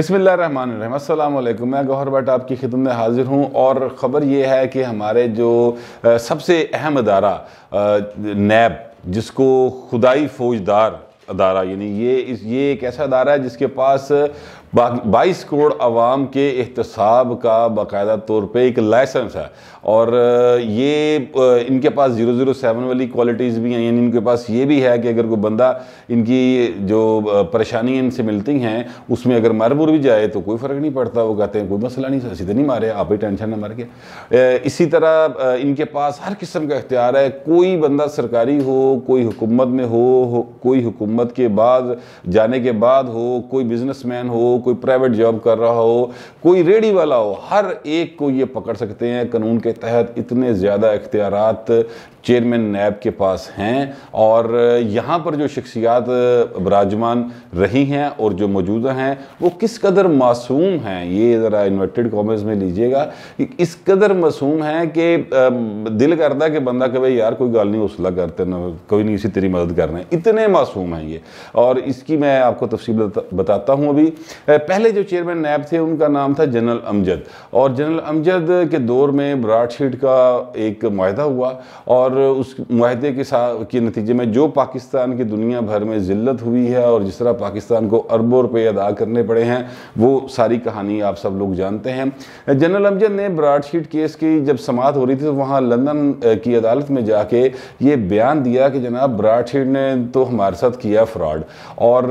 बसमिल्लाम मैं गौहर भट्ट आपकी खिदमत में हाजिर हूँ और ख़बर यह है कि हमारे जो सबसे अहम अदारा नैब जिसको खुदाई फौजदार अदारा यानी ये इस ये एक ऐसा अदारा है जिसके पास बाईस करोड़ आवाम के एहतसाब का बाकायदा तौर पे एक लाइसेंस है और ये इनके पास ज़ीरो ज़ीरो सेवन वाली क्वालिटीज़ भी हैं यानी इनके पास ये भी है कि अगर कोई बंदा इनकी जो परेशानी इनसे मिलती हैं उसमें अगर मर मुर भी जाए तो कोई फ़र्क नहीं पड़ता वो कहते हैं कोई मसला नहीं सीधे नहीं मारे आप ही टेंशन ना मार के इसी तरह इनके पास हर किस्म का इख्तियार है कोई बंदा सरकारी हो कोई हुकूमत में हो, हो कोई हुकूमत के बाद जाने के बाद हो कोई बिजनेस हो कोई प्राइवेट जॉब कर रहा हो कोई रेडी वाला हो हर एक को ये पकड़ सकते हैं कानून के तहत इतने ज़्यादा इख्तियार चेयरमैन नैब के पास हैं और यहाँ पर जो शख्सियात बराजमान रही हैं और जो मौजूदा हैं वो किस कदर मासूम हैं ये ज़रा इन्वर्टेड कॉमर्स में लीजिएगा कि इस कदर मासूम हैं कि दिल करता है कि बंदा कभी भाई यार कोई गाल नहीं हौसला करते ना कोई नहीं इसी तेरी मदद कर रहे हैं इतने मासूम हैं ये और इसकी मैं आपको तफसील बताता हूँ अभी पहले जो चेयरमैन नैब थे उनका नाम था जनरल अमजद और जनरल अमजद के दौर में ब्राडशीट का एक माहा हुआ और और उस माहदे के के नतीजे में जो पाकिस्तान की दुनिया भर में ज़िल्लत हुई है और जिस तरह पाकिस्तान को अरबों रुपये अदा करने पड़े हैं वो सारी कहानी आप सब लोग जानते हैं जनरल अमजद ने ब्राडशीट केस की जब समात हो रही थी तो वहाँ लंदन की अदालत में जाके ये बयान दिया कि जनाब ब्राडशीट ने तो हमारे साथ किया फ्रॉड और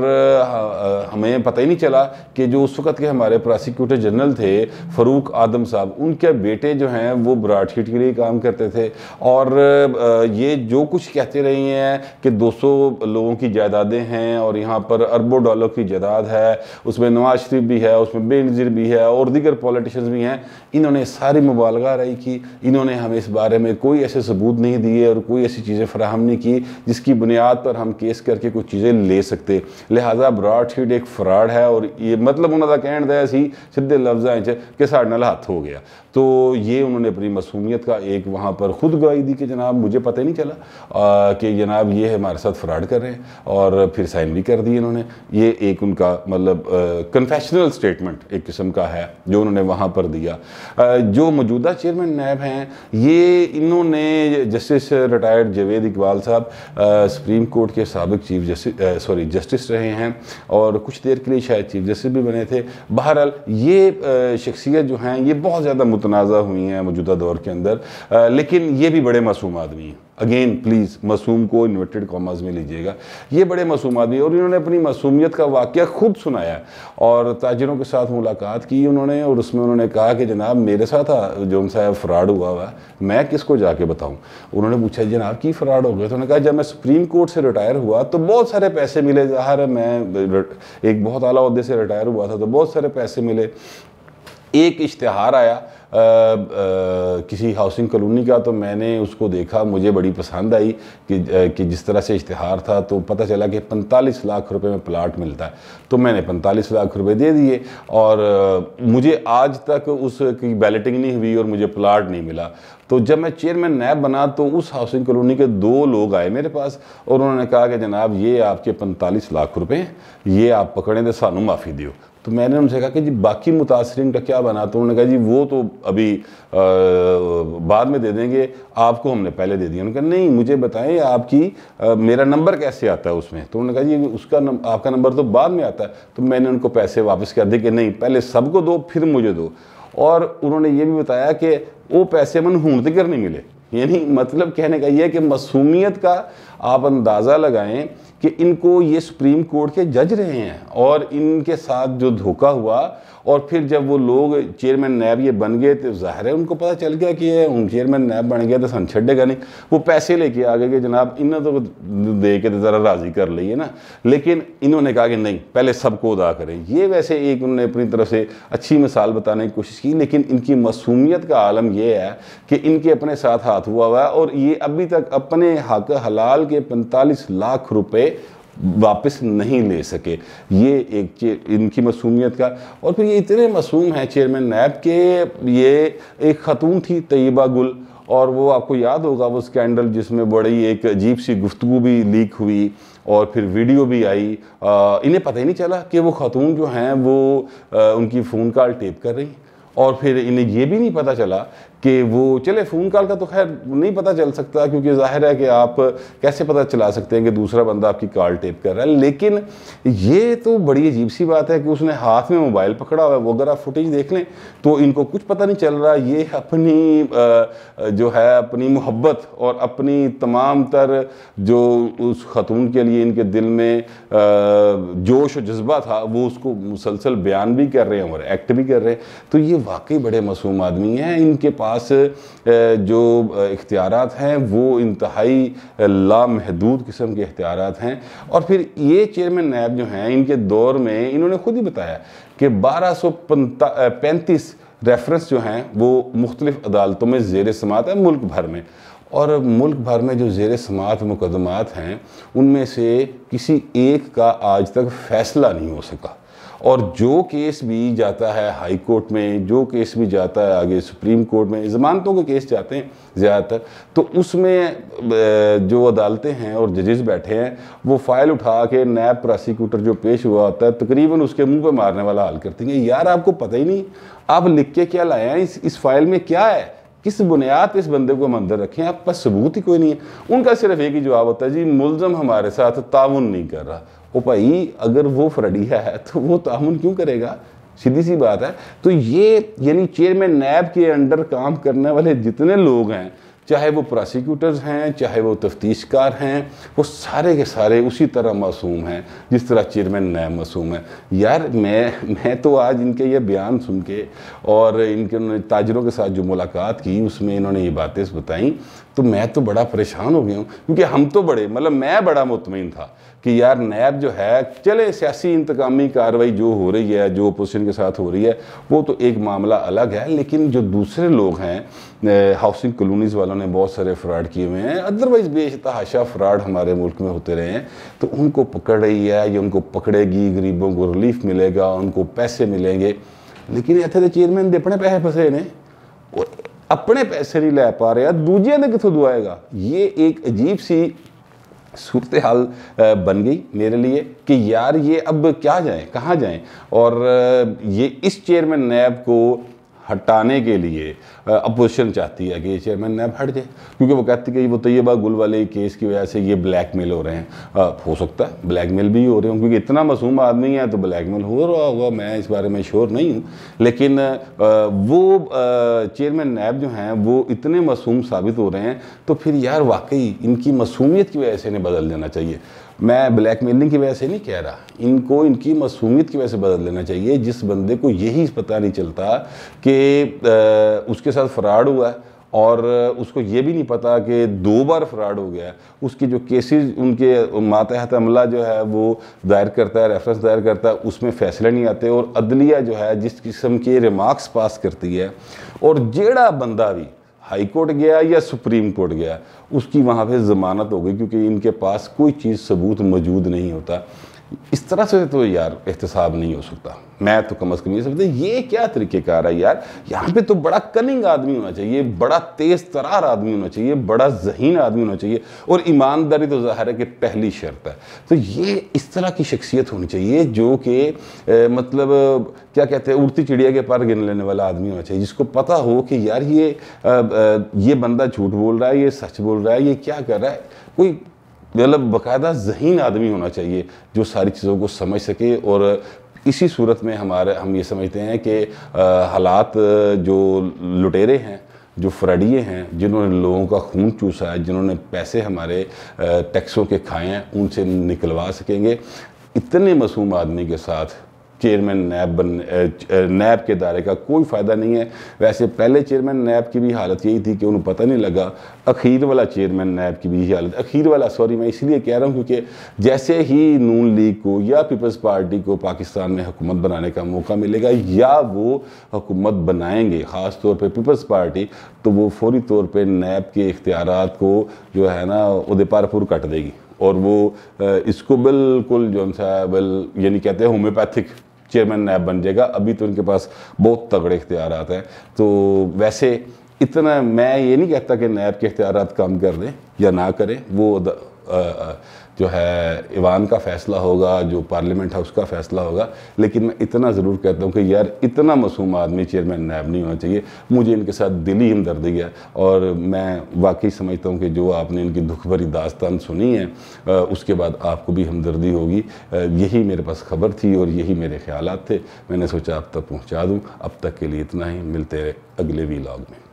हमें पता ही नहीं चला कि जो उस वक्त के हमारे प्रोसिक्यूटर जनरल थे फ़रूक आदम साहब उनके बेटे जो हैं वो ब्राडशीट के लिए काम करते थे और मतलब, ये जो कुछ कहते रहे हैं कि 200 लोगों की जायदादें हैं और यहाँ पर अरबों डॉलर की जायदाद है उसमें नवाज शरीफ भी है उसमें बेनजीर भी है और दीगर पॉलिटिशन भी हैं इन्होंने सारी मुबालगा रही की इन्होंने हमें इस बारे में कोई ऐसे सबूत नहीं दिए और कोई ऐसी चीज़ें फ्राहम नहीं की जिसकी बुनियाद पर हम केस करके कुछ चीज़ें ले सकते लिहाजा ब्रॉड शीट एक फ्रॉड है और ये मतलब उन्होंने कह दिया सीधे लफ्जा च कि साढ़े नाल हाथ हो गया तो ये उन्होंने अपनी मसूमियत का एक वहाँ पर खुद गवाही दी कि जनाब मुझे पता नहीं चला कि जनाब ये हमारे साथ फ्रॉड कर रहे हैं और फिर साइन भी कर दिए इन्होंने ये एक उनका मतलब कन्फेशनल स्टेटमेंट एक किस्म का है जो उन्होंने वहाँ पर दिया जो मौजूदा चेयरमैन नैब हैं ये इन्होंने जस्टिस रिटायर्ड जवेद इकबाल साहब सुप्रीम कोर्ट के सबक चीफ जस्टिस सॉरी जस्टिस रहे हैं और कुछ देर के लिए शायद चीफ जस्टिस भी बने थे बहरहाल ये शख्सियत जो हैं ये बहुत ज़्यादा मुतनाज़ हुई हैं मौजूदा दौर के अंदर लेकिन ये भी बड़े मासूम आदमी है अगेन प्लीज़ मसूम को इन्वर्टेड कॉमर्स में लीजिएगा ये बड़े मसूम आदमी और इन्होंने अपनी मसूमियत का वाक़ खुद सुनाया और ताजरों के साथ मुलाकात की उन्होंने और उसमें उन्होंने कहा कि जनाब मेरे साथ जो साहब फ्रॉड हुआ हुआ मैं किसको जाके बताऊँ उन्होंने पूछा जनाब की फ्रॉड हो गया तो उन्होंने कहा जब मैं सुप्रीम कोर्ट से रिटायर हुआ तो बहुत सारे पैसे मिले ज़ाहिर है मैं एक बहुत अला अहदे से रिटायर हुआ था तो बहुत सारे पैसे मिले एक इश्तहार आया किसी हाउसिंग कॉलोनी का तो मैंने उसको देखा मुझे बड़ी पसंद आई कि कि जिस तरह से इश्तहार था तो पता चला कि पैंतालीस लाख रुपए में प्लाट मिलता है तो मैंने पैंतालीस लाख रुपए दे दिए और मुझे आज तक उसकी बैलेटिंग नहीं हुई और मुझे प्लाट नहीं मिला तो जब मैं चेयरमैन नैब बना तो उस हाउसिंग कॉलोनी के दो लोग आए मेरे पास और उन्होंने कहा कि जनाब ये आपके पैंतालीस लाख रुपये ये आप पकड़ें तो सानू माफ़ी दियो तो मैंने उनसे कहा कि जी बाकी मुतासरन का क्या बना तो उन्होंने कहा जी वो तो अभी आ, बाद में दे देंगे आपको हमने पहले दे दिया उन्होंने कहा नहीं मुझे बताएं आपकी आ, मेरा नंबर कैसे आता है उसमें तो उन्होंने कहा जी उसका नम, आपका नंबर तो बाद में आता है तो मैंने उनको पैसे वापस कर दिए कि नहीं पहले सबको दो फिर मुझे दो और उन्होंने ये भी बताया कि वो पैसे मन हूं तिकर तो नहीं मिले यानी मतलब कहने का ये कि मसूमियत का आप अंदाज़ा लगाएं कि इनको ये सुप्रीम कोर्ट के जज रहे हैं और इनके साथ जो धोखा हुआ और फिर जब वो लोग चेयरमैन नैब ये बन गए तो जाहिर है उनको पता चल गया कि ये चेयरमैन नैब बन गया तो सन छेगा नहीं वो पैसे लेके आ गए कि जनाब इन्हें तो दे के तो ज़रा राज़ी कर लिए ना लेकिन इन्होंने कहा कि नहीं पहले सबको अदा करें ये वैसे एक उन्होंने अपनी तरफ से अच्छी मिसाल बताने की कोशिश की लेकिन इनकी मसूमियत का आलम यह है कि इनके अपने साथ हाथ हुआ हुआ है और ये अभी तक अपने हक हलाल के 45 लाख रुपए वापस नहीं ले सके ये एक इनकी मसूमियत का और फिर ये इतने मसूम हैं चेयरमैन नैब के ये एक ख़तून थी तयबा गुल और वो आपको याद होगा वो स्कैंडल जिसमें बड़ी एक अजीब सी गुफ्तु भी लीक हुई और फिर वीडियो भी आई इन्हें पता ही नहीं चला कि वो खतून जो हैं वो आ, उनकी फ़ोन कॉल टेप कर रही और फिर इन्हें ये भी नहीं पता चला कि वो चले फ़ोन कॉल का तो खैर नहीं पता चल सकता क्योंकि जाहिर है कि आप कैसे पता चला सकते हैं कि दूसरा बंदा आपकी कॉल टेप कर रहा है लेकिन ये तो बड़ी अजीब सी बात है कि उसने हाथ में मोबाइल पकड़ा हुआ है वो अगर आप फुटेज देख लें तो इनको कुछ पता नहीं चल रहा ये अपनी जो है अपनी मोहब्बत और अपनी तमाम तर जो उस खतून के लिए इनके दिल में जोश और जज्बा था वो उसको मुसलसल बयान भी कर रहे हैं और एक्ट भी कर रहे हैं तो ये वाकई बड़े मासूम आदमी हैं इनके पास पास जो इख्तियार हैं वो इंतहाई लामहदूद किस्म के इख्तियार हैं और फिर ये चेयरमैन नायब जो हैं इनके दौर में इन्होंने खुद ही बताया कि बारह सौ पैंतीस रेफरेंस जो हैं वो मुख्तलिफ अदालतों में जेर समात है मुल्क भर में और मुल्क भर में जो जेर समात मुकदमात हैं उनमें से किसी एक का आज तक फैसला नहीं हो सका और जो केस भी जाता है हाई कोर्ट में जो केस भी जाता है आगे सुप्रीम कोर्ट में ज़मानतों के केस जाते हैं ज़्यादातर तो उसमें जो अदालतें हैं और जजेस बैठे हैं वो फाइल उठा के नैब प्रोसिक्यूटर जो पेश हुआ होता है तकरीबन उसके मुंह पे मारने वाला हाल करती हैं यार आपको पता ही नहीं आप लिख के क्या लाए हैं इस इस फाइल में क्या है किस बुनियाद इस बंदे को हम अंदर रखें आपका पास सबूत ही कोई नहीं है उनका सिर्फ एक ही जवाब होता है जी मुलम हमारे साथ ताउन नहीं कर रहा वो भाई अगर वो फरड़िया है तो वो तामन क्यों करेगा सीधी सी बात है तो ये यानी चेयरमैन नैब के अंडर काम करने वाले जितने लोग हैं चाहे वो प्रोसिक्यूटर्स हैं चाहे वो तफ्तीशकार हैं वो सारे के सारे उसी तरह मासूम हैं जिस तरह चेयरमैन नैब मासूम है यार मैं मैं तो आज इनके ये बयान सुन के और इनके उन्होंने ताजरों के साथ जो मुलाकात की उसमें इन्होंने ये बातें बताई तो मैं तो बड़ा परेशान हो गया हूँ क्योंकि हम तो बड़े मतलब मैं बड़ा मुतमिन था कि यार नैब जो है चले सियासी इंतकामी कार्रवाई जो हो रही है जो अपोजिशन के साथ हो रही है वो तो एक मामला अलग है लेकिन जो दूसरे लोग हैं हाउसिंग कॉलोनीज़ वालों ने बहुत सारे फ्रॉड किए हुए हैं अदरवाइज़ बेतहाशा फ्रॉड हमारे मुल्क में होते रहे हैं तो उनको पकड़ रही है या उनको पकड़ेगी गरीबों को रिलीफ मिलेगा उनको पैसे मिलेंगे लेकिन इतने चेयरमैन तो दे अपने पैसे फसे ने अपने पैसे नहीं लै पा रहे दूजे ने कितों दुआएगा ये एक अजीब सी सूरत हाल बन गई मेरे लिए कि यार ये अब क्या जाएं कहाँ जाएं और ये इस चेयरमैन नैब को हटाने के लिए अपोजिशन चाहती है कि ये चेयरमैन नैब हट जाए क्योंकि वो कहती है कि वो तैयबा गुल वाले केस की वजह से ये ब्लैकमेल हो रहे हैं आ, हो सकता है ब्लैकमेल भी हो रहे हों क्योंकि इतना मासूम आदमी है तो ब्लैकमेल हो रहा होगा मैं इस बारे में श्योर नहीं हूँ लेकिन आ, वो चेयरमैन नैब जो हैं वो इतने मासूम साबित हो रहे हैं तो फिर यार वाकई इनकी मासूमियत की वजह से इन्हें बदल देना चाहिए मैं ब्लैक मेलिंग की वजह से नहीं कह रहा इनको इनकी मसूमियत की वजह से बदल लेना चाहिए जिस बंदे को यही पता नहीं चलता कि उसके साथ फ्रॉड हुआ है और उसको ये भी नहीं पता कि दो बार फ्रॉड हो गया उसकी जो केसेस उनके मातहत अमला जो है वो दायर करता है रेफरेंस दायर करता है उसमें फैसले नहीं आते और अदलिया जो है जिस किस्म के रिमार्क्स पास करती है और जेड़ा बंदा भी हाई कोर्ट गया या सुप्रीम कोर्ट गया उसकी वहाँ पे ज़मानत हो गई क्योंकि इनके पास कोई चीज़ सबूत मौजूद नहीं होता इस तरह से तो यार एहतसाब नहीं हो सकता मैं तो कम अज़ कम ये समझता ये क्या तरीके का रहा है यार यहाँ पे तो बड़ा कनिंग आदमी होना चाहिए बड़ा तेज़ तरार आदमी होना चाहिए बड़ा जहीन आदमी होना चाहिए और ईमानदारी तो ज़ाहिर है कि पहली शर्त है तो ये इस तरह की शख्सियत होनी चाहिए जो कि मतलब क्या कहते हैं उड़ती चिड़िया के पार गिन लेने वाला आदमी होना चाहिए जिसको पता हो कि यार ये आ, आ, ये बंदा झूठ बोल रहा है ये सच बोल रहा है ये क्या कर रहा है कोई मतलब बाकायदा जहीन आदमी होना चाहिए जो सारी चीज़ों को समझ सके और इसी सूरत में हमारे हम ये समझते हैं कि हालात जो लुटेरे हैं जो फ्रडिए हैं जिन्होंने लोगों का खून चूसा है जिन्होंने पैसे हमारे टैक्सों के खाए हैं उनसे निकलवा सकेंगे इतने मासूम आदमी के साथ चेयरमैन नैब बन नैब के दायरे का कोई फ़ायदा नहीं है वैसे पहले चेयरमैन नैब की भी हालत यही थी कि उन्हें पता नहीं लगा अखीर वाला चेयरमैन नैब की भी यही हालत अखीर वाला सॉरी मैं इसलिए कह रहा हूँ क्योंकि जैसे ही नून लीग को या पीपल्स पार्टी को पाकिस्तान में हुकूमत बनाने का मौका मिलेगा या वो हुकूमत बनाएंगे ख़ास तौर पर पीपल्स पार्टी तो वो फौरी तौर पर नैब के इख्तियार को जो है ना उदयपारपुर कट देगी और वो इसको बिल्कुल जो है बिल यानी कहते हैं होम्योपैथिक चेयरमैन नैब बन जाएगा अभी तो इनके पास बहुत तगड़े इख्तियार हैं तो वैसे इतना मैं ये नहीं कहता कि नैब के इख्तियार कम कर दें या ना करें वो जो है ईवान का फैसला होगा जो पार्लियामेंट हाउस का फैसला होगा लेकिन मैं इतना ज़रूर कहता हूँ कि यार इतना मासूम आदमी चेयरमैन नायब नहीं होना चाहिए मुझे इनके साथ दिल ही हमदर्दी है और मैं वाकई समझता हूँ कि जो आपने इनकी दुख भरी दास्तान सुनी है उसके बाद आपको भी हमदर्दी होगी यही मेरे पास खबर थी और यही मेरे ख्याल थे मैंने सोचा आप तक पहुँचा दूँ अब तक के लिए इतना ही मिलते रहे अगले वीलाग में